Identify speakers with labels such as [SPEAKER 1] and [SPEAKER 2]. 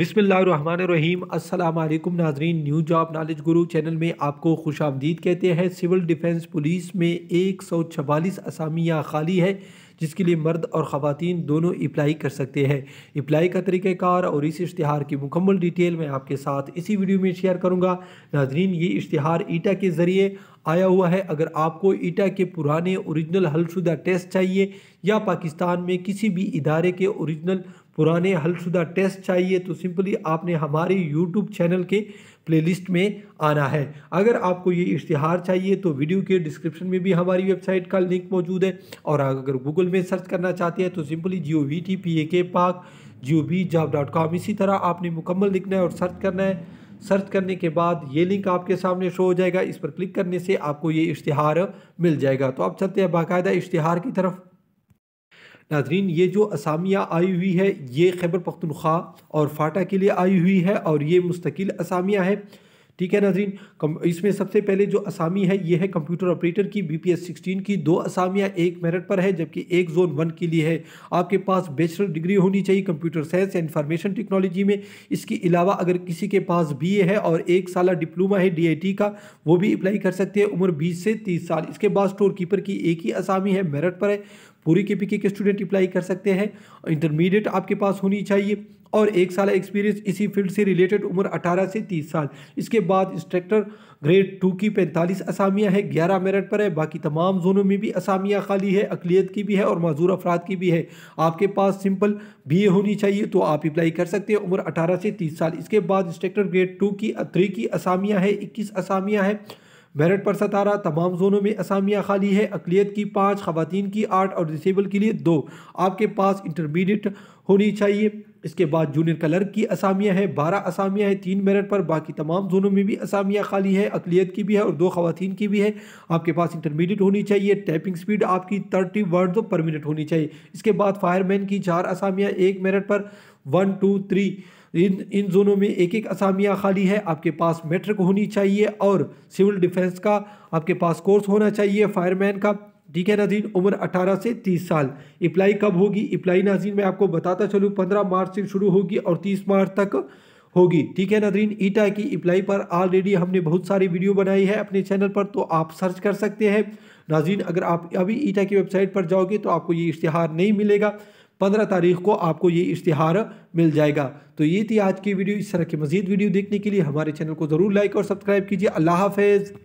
[SPEAKER 1] बिसमीम असलकुम नाजरीन न्यू जॉब नॉलेज गुरु चैनल में आपको खुश आमदीद कहते हैं सिविल डिफेंस पुलिस में एक सौ छवालीस असामियाँ खाली है जिसके लिए मर्द और ख़वान दोनों अप्लाई कर सकते हैं अप्लाई का तरीक़ार और इस इश्तहार की मुकम्मल डिटेल मैं आपके साथ इसी वीडियो में शेयर करूँगा नाजरीन ये इश्तहार ईटा के ज़रिए आया हुआ है अगर आपको ईटा के पुराने औरिजिनल हलशुदा टेस्ट चाहिए या पाकिस्तान में किसी भी इदारे के औरिजिनल पुराने हलशुदा टेस्ट चाहिए तो सिंपली आपने हमारे यूट्यूब चैनल के प्लेलिस्ट में आना है अगर आपको ये इश्तिहार चाहिए तो वीडियो के डिस्क्रिप्शन में भी हमारी वेबसाइट का लिंक मौजूद है और अगर गूगल में सर्च करना चाहते हैं तो सिंपली जियो वी टी पी ए के पाक जियो बी वी जॉब डॉट कॉम इसी तरह आपने मुकम्मल लिखना है और सर्च करना है सर्च करने के बाद ये लिंक आपके सामने शो हो जाएगा इस पर क्लिक करने से आपको ये इश्तिहार मिल जाएगा तो आप चलते हैं बाकायदा इश्तिहार की तरफ नाजरीन ये जो असामियाँ आई हुई है ये खैबर पख्तनख्वा और फाटा के लिए आई हुई है और ये मुस्तकिल असामियाँ हैं ठीक है नाजरीन इसमें सबसे पहले जो असामी है ये है कंप्यूटर ऑपरेटर की बी पी एस सिक्सटीन की दो असामियाँ एक मेरिट पर है जबकि एक जोन वन के लिए है आपके पास बैचलर डिग्री होनी चाहिए कंप्यूटर साइंस या इंफॉर्मेशन टेक्नोलॉजी में इसके अलावा अगर किसी के पास बी ए है और एक साल डिप्लोमा है डी आई टी का वो भी अप्लाई कर सकते हैं उम्र बीस से तीस साल इसके बाद स्टोर कीपर की एक ही असामी है मेरिट पर है पूरी के के स्टूडेंट अप्लाई कर सकते हैं इंटरमीडिएट आपके पास होनी चाहिए और एक साल एक्सपीरियंस इसी फील्ड से रिलेटेड उम्र 18 से 30 साल इसके बाद इंस्ट्रक्टर ग्रेड टू की 45 असामियाँ हैं 11 मेरिट पर है बाकी तमाम जोनों में भी असामियां खाली है अकलीत की भी है और मजदूर अफराद की भी है आपके पास सिंपल बी होनी चाहिए तो आप अप्लाई कर सकते हैं उम्र अठारह से तीस साल इसके बाद इंस्ट्रक्टर ग्रेड टू की थ्री की असामियाँ है इक्कीस असामियाँ हैं मेरठ पर सतारा तमाम जोनों में असामियाँ खाली है अकलीत की पाँच खातन की आठ और डिसेबल के लिए दो आपके पास इंटरमीडिएट होनी चाहिए इसके बाद जूनियर कलर की असामियाँ हैं बारह असामियाँ हैं तीन मेरठ पर बाकी तमाम जोनों में भी असामियाँ खाली है अकलीत की भी है और दो खातन की भी है आपके पास इंटरमीडिएट होनी चाहिए टाइपिंग स्पीड आपकी थर्टी वर्ड पर मिनट होनी चाहिए इसके बाद फायरमैन की चार असामियाँ एक मेरठ पर वन टू थ्री इन इन जोनों में एक एक असामियाँ खाली है आपके पास मेट्रिक होनी चाहिए और सिविल डिफेंस का आपके पास कोर्स होना चाहिए फायरमैन का ठीक है नाजीन उम्र 18 से 30 साल अप्लाई कब होगी अप्लाई नाजीन मैं आपको बताता चलूँ 15 मार्च से शुरू होगी और 30 मार्च तक होगी ठीक है नाजीन ईटा की अप्लाई पर ऑलरेडी हमने बहुत सारी वीडियो बनाई है अपने चैनल पर तो आप सर्च कर सकते हैं नाजीन अगर आप अभी ईटा की वेबसाइट पर जाओगे तो आपको ये इश्तहार नहीं मिलेगा पंद्रह तारीख को आपको ये इश्तहार मिल जाएगा तो ये थी आज की वीडियो इस तरह की मजीद वीडियो देखने के लिए हमारे चैनल को ज़रूर लाइक और सब्सक्राइब कीजिए अल्लाह हाफेज़